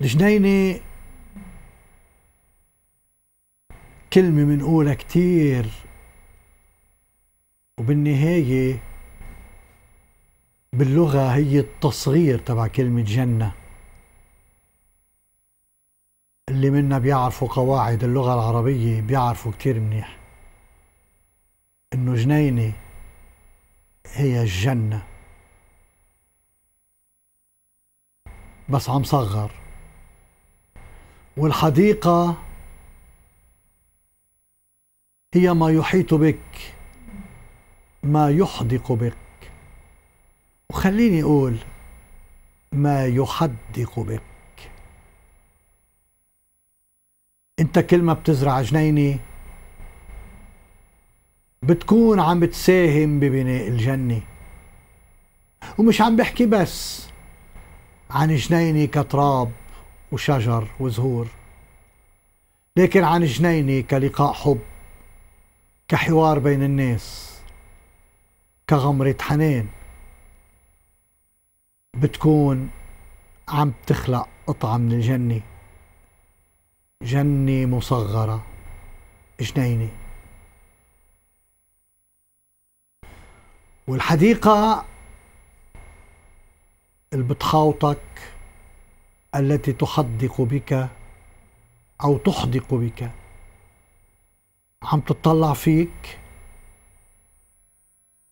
الجنينة كلمة منقولة كتير وبالنهاية باللغة هي التصغير تبع كلمة جنة اللي منا بيعرفوا قواعد اللغة العربية بيعرفوا كتير منيح انه جنينة هي الجنة بس عم صغر والحديقة هي ما يحيط بك ما يحدق بك وخليني أقول ما يحدق بك انت كل ما بتزرع جنينه بتكون عم بتساهم ببناء الجنه ومش عم بحكي بس عن جنينه كتراب وشجر وزهور لكن عن جنينة كلقاء حب كحوار بين الناس كغمرة حنان بتكون عم تخلق قطعة من الجنة جنة مصغرة جنينة والحديقة اللي بتحاوطك التي تحدق بك او تحدق بك عم تطلع فيك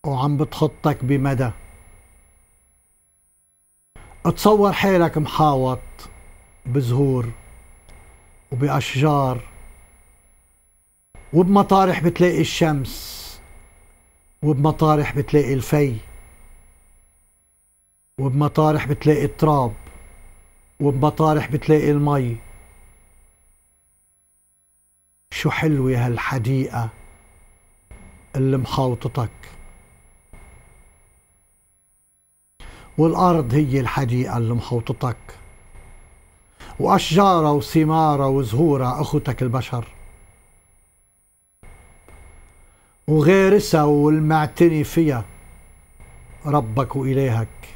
وعم بتحطك بمدى اتصور حالك محاوط بزهور وبأشجار وبمطارح بتلاقي الشمس وبمطارح بتلاقي الفي وبمطارح بتلاقي التراب وبمطارح بتلاقي المي شو حلوة هالحديقة اللي مخاوطتك والأرض هي الحديقة اللي مخاوطتك وأشجارها وثمارها وزهورها أخوتك البشر وغارسها والمعتني فيها ربك وإلهك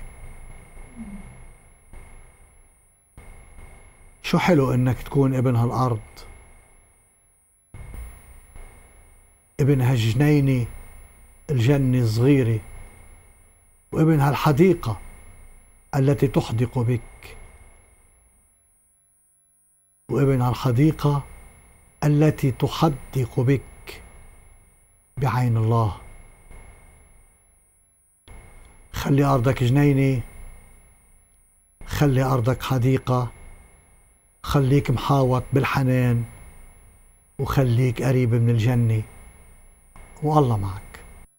شو حلو انك تكون ابن هالارض ابن هالجنينة الجنة الصغيرة وابن هالحديقة التي تحدق بك وابن هالحديقة التي تحدق بك بعين الله خلي أرضك جنينة خلي أرضك حديقة خليك محاوط بالحنان وخليك قريب من الجنة والله معك